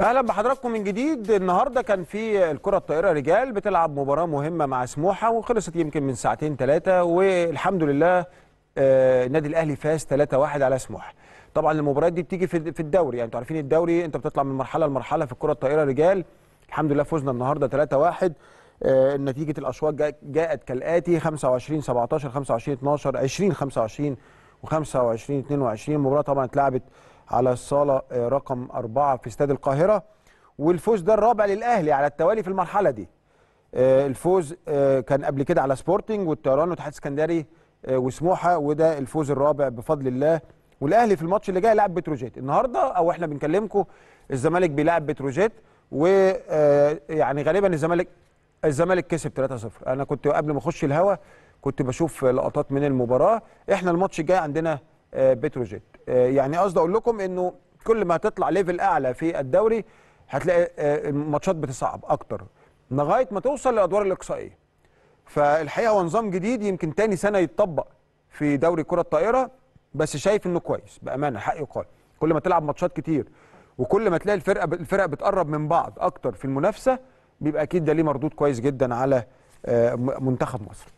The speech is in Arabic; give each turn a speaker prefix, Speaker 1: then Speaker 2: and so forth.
Speaker 1: اهلا بحضراتكم من جديد النهارده كان في الكره الطائره رجال بتلعب مباراه مهمه مع سموحه وخلصت يمكن من ساعتين ثلاثه والحمد لله آه، النادي الاهلي فاز 3-1 على سموحه طبعا المباريات دي بتيجي في الدوري يعني انتوا عارفين الدوري انت بتطلع من مرحله لمرحله في الكره الطائره رجال الحمد لله فزنا النهارده 3-1 آه، نتيجه الاشواط جاءت كالاتي 25 17 25 12 20 25 و25 22 المباراه طبعا اتلعبت على الصاله آه، رقم أربعة في استاد القاهره والفوز ده الرابع للاهلي على التوالي في المرحله دي آه، الفوز آه، كان قبل كده على سبورتنج والطيران واتحاد اسكندري وسموحه وده الفوز الرابع بفضل الله والاهلي في الماتش اللي جاي لعب بتروجيت النهارده او احنا بنكلمكم الزمالك بيلعب بتروجيت ويعني غالبا الزمالك الزمالك كسب 3-0 انا كنت قبل ما اخش الهوا كنت بشوف لقطات من المباراه احنا الماتش الجاي عندنا بتروجيت آه، يعني قصدي اقول لكم انه كل ما هتطلع ليفل اعلى في الدوري هتلاقي آه، الماتشات بتصعب اكتر لغايه ما توصل للادوار الاقصائيه فالحقيقه هو نظام جديد يمكن تاني سنه يتطبق في دوري كره الطائره بس شايف انه كويس بامانه حق يقال كل ما تلعب ماتشات كتير وكل ما تلاقي الفرقه الفرق بتقرب من بعض اكتر في المنافسه بيبقى اكيد ده ليه مردود كويس جدا على آه، منتخب مصر